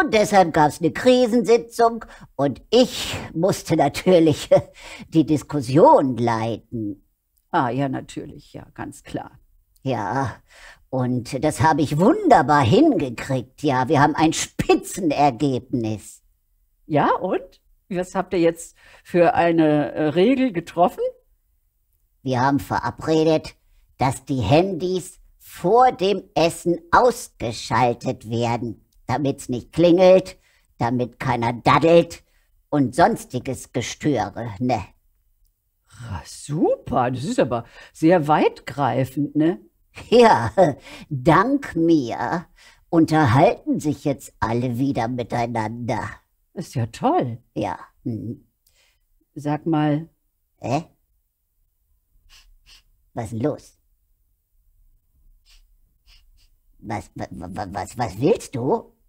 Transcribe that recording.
Und deshalb gab es eine Krisensitzung und ich musste natürlich die Diskussion leiten. Ah ja, natürlich, ja, ganz klar. Ja, und das habe ich wunderbar hingekriegt. Ja, wir haben ein Spitzenergebnis. Ja, und? Was habt ihr jetzt für eine äh, Regel getroffen? Wir haben verabredet, dass die Handys vor dem Essen ausgeschaltet werden damit's nicht klingelt, damit keiner daddelt und sonstiges Gestöre, ne? Ach, super, das ist aber sehr weitgreifend, ne? Ja, dank mir unterhalten sich jetzt alle wieder miteinander. Ist ja toll. Ja. Hm. Sag mal. Hä? Was ist denn los? Was, was, was, was willst du?